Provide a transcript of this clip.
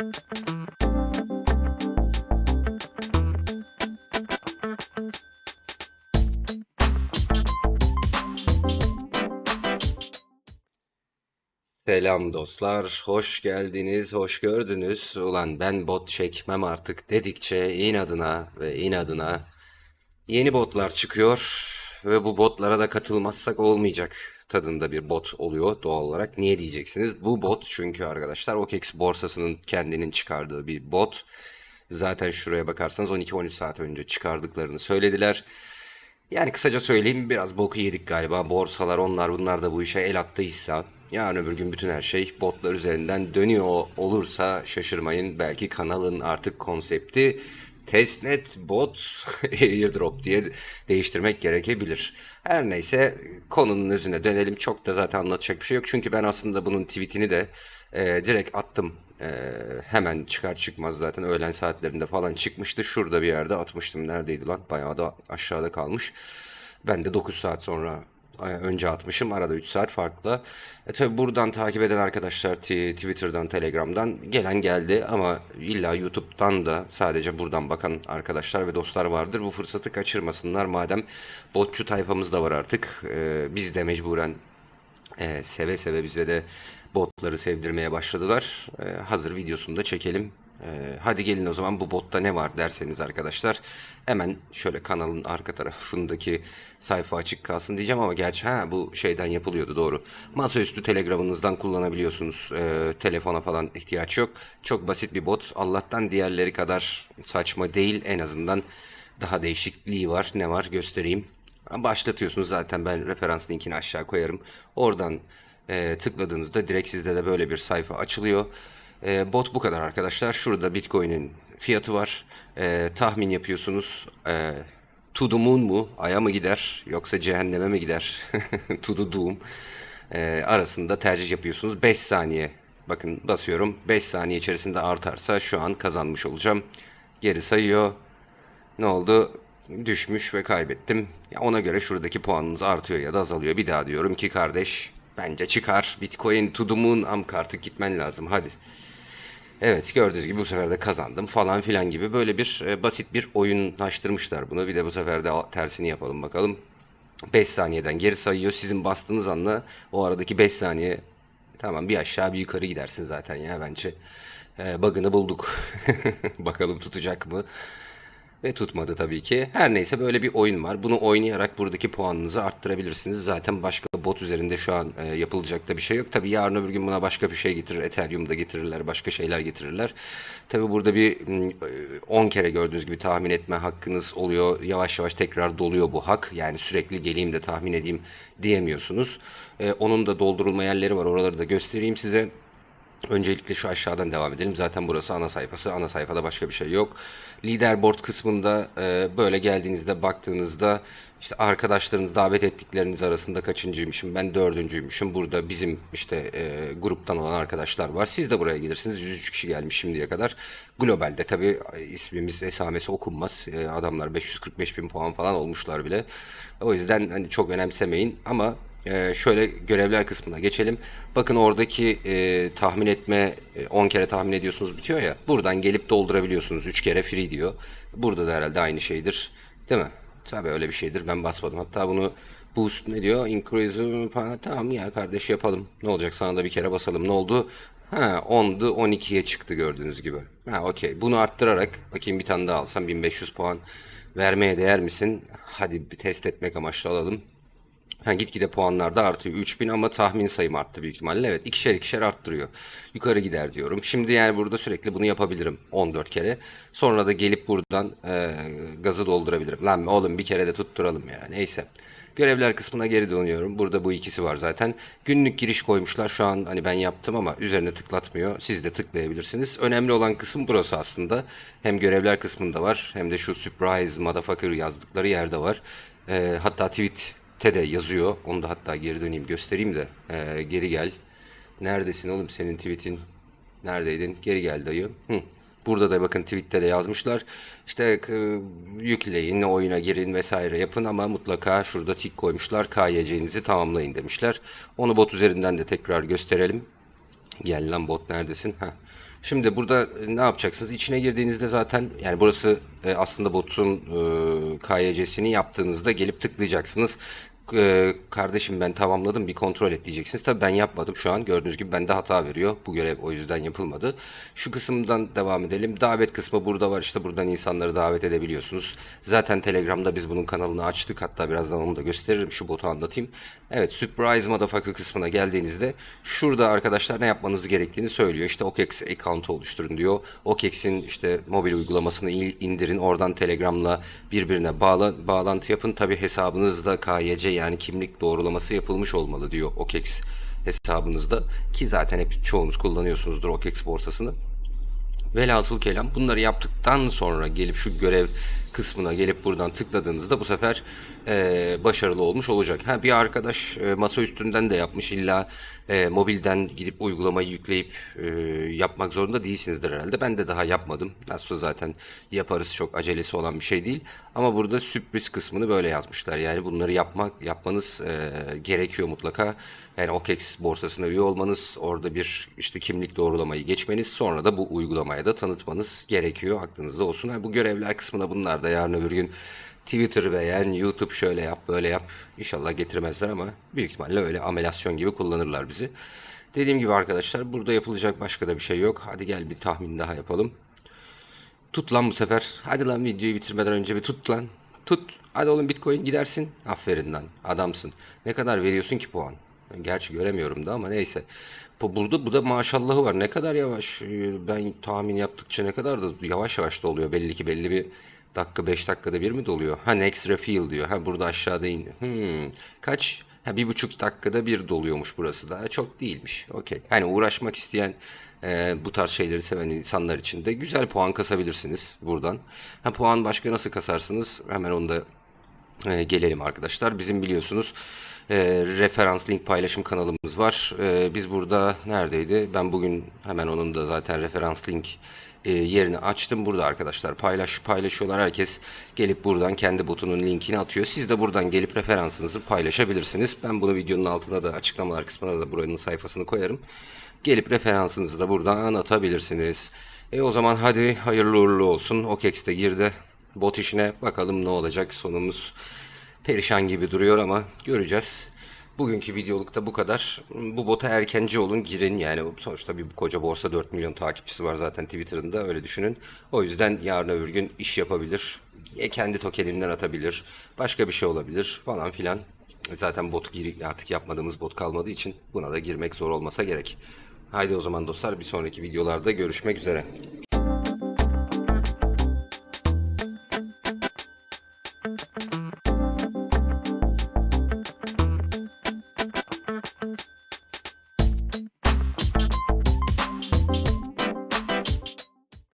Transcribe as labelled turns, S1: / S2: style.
S1: Selam dostlar, hoş geldiniz, hoş gördünüz. Ulan ben bot çekmem artık dedikçe inadına ve inadına yeni botlar çıkıyor ve bu botlara da katılmazsak olmayacak tadında bir bot oluyor doğal olarak. Niye diyeceksiniz? Bu bot çünkü arkadaşlar OKEx borsasının kendinin çıkardığı bir bot. Zaten şuraya bakarsanız 12-13 saat önce çıkardıklarını söylediler. Yani kısaca söyleyeyim biraz boku yedik galiba. Borsalar onlar bunlar da bu işe el attıysa yarın öbür gün bütün her şey botlar üzerinden dönüyor olursa şaşırmayın. Belki kanalın artık konsepti testnet bot airdrop diye değiştirmek gerekebilir. Her neyse konunun özüne dönelim. Çok da zaten anlatacak bir şey yok. Çünkü ben aslında bunun tweetini de e, direkt attım. E, hemen çıkar çıkmaz zaten öğlen saatlerinde falan çıkmıştı. Şurada bir yerde atmıştım. Neredeydi lan? Bayağı da aşağıda kalmış. Ben de 9 saat sonra önce atmışım. Arada 3 saat farklı. E tabi buradan takip eden arkadaşlar Twitter'dan, Telegram'dan gelen geldi ama illa YouTube'dan da sadece buradan bakan arkadaşlar ve dostlar vardır. Bu fırsatı kaçırmasınlar madem botçu tayfamız da var artık. E, biz de mecburen e, seve seve bize de botları sevdirmeye başladılar. E, hazır videosunu da çekelim ee, hadi gelin o zaman bu botta ne var derseniz arkadaşlar hemen şöyle kanalın arka tarafındaki sayfa açık kalsın diyeceğim ama gerçi ha bu şeyden yapılıyordu doğru. Masaüstü telegramınızdan kullanabiliyorsunuz. Ee, telefona falan ihtiyaç yok. Çok basit bir bot. Allah'tan diğerleri kadar saçma değil en azından daha değişikliği var. Ne var göstereyim. Başlatıyorsunuz zaten ben referans linkini aşağı koyarım. Oradan e, tıkladığınızda direkt sizde de böyle bir sayfa açılıyor. E, bot bu kadar arkadaşlar. Şurada Bitcoin'in fiyatı var. E, tahmin yapıyorsunuz. E, to the moon mu? Ay'a mı gider? Yoksa cehenneme mi gider? to the doom. E, arasında tercih yapıyorsunuz. 5 saniye. Bakın basıyorum. 5 saniye içerisinde artarsa şu an kazanmış olacağım. Geri sayıyor. Ne oldu? Düşmüş ve kaybettim. Ya ona göre şuradaki puanınız artıyor ya da azalıyor. Bir daha diyorum ki kardeş bence çıkar. Bitcoin to the moon amk artık gitmen lazım. Hadi. Evet gördüğünüz gibi bu sefer de kazandım falan filan gibi böyle bir e, basit bir oyunlaştırmışlar bunu. Bir de bu sefer de tersini yapalım bakalım. 5 saniyeden geri sayıyor. Sizin bastığınız anla o aradaki 5 saniye tamam bir aşağı bir yukarı gidersin zaten ya bence. E, bug'ını bulduk. bakalım tutacak mı? Ve tutmadı tabii ki. Her neyse böyle bir oyun var. Bunu oynayarak buradaki puanınızı arttırabilirsiniz. Zaten başka bot üzerinde şu an e, yapılacak da bir şey yok. Tabi yarın öbür gün buna başka bir şey getirir. Ethereum'da getirirler, başka şeyler getirirler. Tabi burada bir 10 e, kere gördüğünüz gibi tahmin etme hakkınız oluyor. Yavaş yavaş tekrar doluyor bu hak. Yani sürekli geleyim de tahmin edeyim diyemiyorsunuz. E, onun da doldurulma yerleri var. Oraları da göstereyim size. Öncelikle şu aşağıdan devam edelim. Zaten burası ana sayfası. Ana sayfada başka bir şey yok. Leaderboard kısmında e, böyle geldiğinizde baktığınızda işte arkadaşlarınız davet ettikleriniz arasında kaçıncıymışım ben dördüncüymüşüm burada bizim işte e, gruptan olan arkadaşlar var siz de buraya gelirsiniz 103 kişi gelmiş şimdiye kadar globalde tabi ismimiz esamesi okunmaz e, adamlar 545 bin puan falan olmuşlar bile o yüzden hani çok önemsemeyin ama ee, şöyle görevler kısmına geçelim. Bakın oradaki e, tahmin etme 10 e, kere tahmin ediyorsunuz bitiyor ya. Buradan gelip doldurabiliyorsunuz. 3 kere free diyor. Burada da herhalde aynı şeydir. Değil mi? Tabii öyle bir şeydir. Ben basmadım. Hatta bunu boost ne diyor? Increase tamam ya kardeş yapalım. Ne olacak sana da bir kere basalım. Ne oldu? Ha 10'du 12'ye çıktı gördüğünüz gibi. Ha okey. Bunu arttırarak bakayım bir tane daha alsam 1500 puan vermeye değer misin? Hadi bir test etmek amaçlı alalım. Ha, gitgide puanlar da artıyor. 3000 ama tahmin sayım arttı büyük ihtimalle. Evet ikişer ikişer arttırıyor. Yukarı gider diyorum. Şimdi yani burada sürekli bunu yapabilirim 14 kere. Sonra da gelip buradan e, gazı doldurabilirim. Lan oğlum bir kere de tutturalım ya. Neyse. Görevler kısmına geri dönüyorum. Burada bu ikisi var zaten. Günlük giriş koymuşlar. Şu an hani ben yaptım ama üzerine tıklatmıyor. Siz de tıklayabilirsiniz. Önemli olan kısım burası aslında. Hem görevler kısmında var hem de şu surprise motherfucker yazdıkları yerde var. E, hatta tweet te de yazıyor. Onu da hatta geri döneyim göstereyim de. Ee, geri gel. Neredesin oğlum senin tweetin? Neredeydin? Geri gel dayı. Hı. Burada da bakın tweette de yazmışlar. İşte e, yükleyin, oyuna girin vesaire yapın ama mutlaka şurada tik koymuşlar. KYC'nizi tamamlayın demişler. Onu bot üzerinden de tekrar gösterelim. Gel lan bot neredesin? Heh. Şimdi burada ne yapacaksınız? İçine girdiğinizde zaten yani burası e, aslında botun e, KYC'sini yaptığınızda gelip tıklayacaksınız e, kardeşim ben tamamladım bir kontrol et diyeceksiniz. Tabii ben yapmadım şu an gördüğünüz gibi bende hata veriyor. Bu görev o yüzden yapılmadı. Şu kısımdan devam edelim. Davet kısmı burada var işte buradan insanları davet edebiliyorsunuz. Zaten Telegram'da biz bunun kanalını açtık hatta birazdan onu da gösteririm şu botu anlatayım. Evet Surprise Motherfucker kısmına geldiğinizde şurada arkadaşlar ne yapmanız gerektiğini söylüyor. İşte OKEX account'u oluşturun diyor. OKEX'in işte mobil uygulamasını indirin oradan Telegram'la birbirine bağla bağlantı yapın. Tabi hesabınızda KYC yani kimlik doğrulaması yapılmış olmalı diyor OKEX hesabınızda ki zaten hep çoğunuz kullanıyorsunuzdur OKEX borsasını. Velhasıl kelam bunları yaptıktan sonra gelip şu görev kısmına gelip buradan tıkladığınızda bu sefer e, başarılı olmuş olacak. Ha, bir arkadaş e, masa üstünden de yapmış illa e, mobilden gidip uygulamayı yükleyip e, yapmak zorunda değilsinizdir herhalde. Ben de daha yapmadım. Nasıl zaten yaparız çok acelesi olan bir şey değil. Ama burada sürpriz kısmını böyle yazmışlar. Yani bunları yapmak yapmanız e, gerekiyor mutlaka. Yani OKEX borsasına üye olmanız, orada bir işte kimlik doğrulamayı geçmeniz, sonra da bu uygulamaya da tanıtmanız gerekiyor. Aklınızda olsun. Yani bu görevler kısmına bunlar da yarın öbür gün Twitter beğen, YouTube şöyle yap, böyle yap. İnşallah getirmezler ama büyük ihtimalle öyle amelasyon gibi kullanırlar bizi. Dediğim gibi arkadaşlar burada yapılacak başka da bir şey yok. Hadi gel bir tahmin daha yapalım. Tut lan bu sefer. Hadi lan videoyu bitirmeden önce bir tut lan. Tut. Hadi oğlum Bitcoin gidersin. Aferin lan. Adamsın. Ne kadar veriyorsun ki puan? Gerçi göremiyorum da ama neyse. Bu burada bu da maşallahı var. Ne kadar yavaş e, ben tahmin yaptıkça ne kadar da yavaş yavaş da oluyor belli ki belli bir Dakika 5 dakikada bir mi doluyor? Ha next refill diyor. Ha burada aşağıda in. Hmm. Kaç? Ha bir buçuk dakikada bir doluyormuş burası da. Çok değilmiş. Okey. Hani uğraşmak isteyen e, bu tarz şeyleri seven insanlar için de güzel puan kasabilirsiniz buradan. Ha puan başka nasıl kasarsınız? Hemen onda e, gelelim arkadaşlar. Bizim biliyorsunuz e, referans link paylaşım kanalımız var. E, biz burada neredeydi? Ben bugün hemen onun da zaten referans link e, yerini açtım. Burada arkadaşlar paylaş paylaşıyorlar. Herkes gelip buradan kendi botunun linkini atıyor. Siz de buradan gelip referansınızı paylaşabilirsiniz. Ben bunu videonun altına da açıklamalar kısmına da buranın sayfasını koyarım. Gelip referansınızı da buradan atabilirsiniz. E o zaman hadi hayırlı uğurlu olsun. OKEX'te girdi. Bot işine bakalım ne olacak sonumuz. Perişan gibi duruyor ama göreceğiz. Bugünkü videolukta bu kadar. Bu bota erkenci olun girin yani sonuçta bir koca borsa 4 milyon takipçisi var zaten Twitter'ında öyle düşünün. O yüzden yarın öbür gün iş yapabilir. E, kendi tokeninden atabilir. Başka bir şey olabilir falan filan. Zaten bot gir artık yapmadığımız bot kalmadığı için buna da girmek zor olmasa gerek. Haydi o zaman dostlar bir sonraki videolarda görüşmek üzere.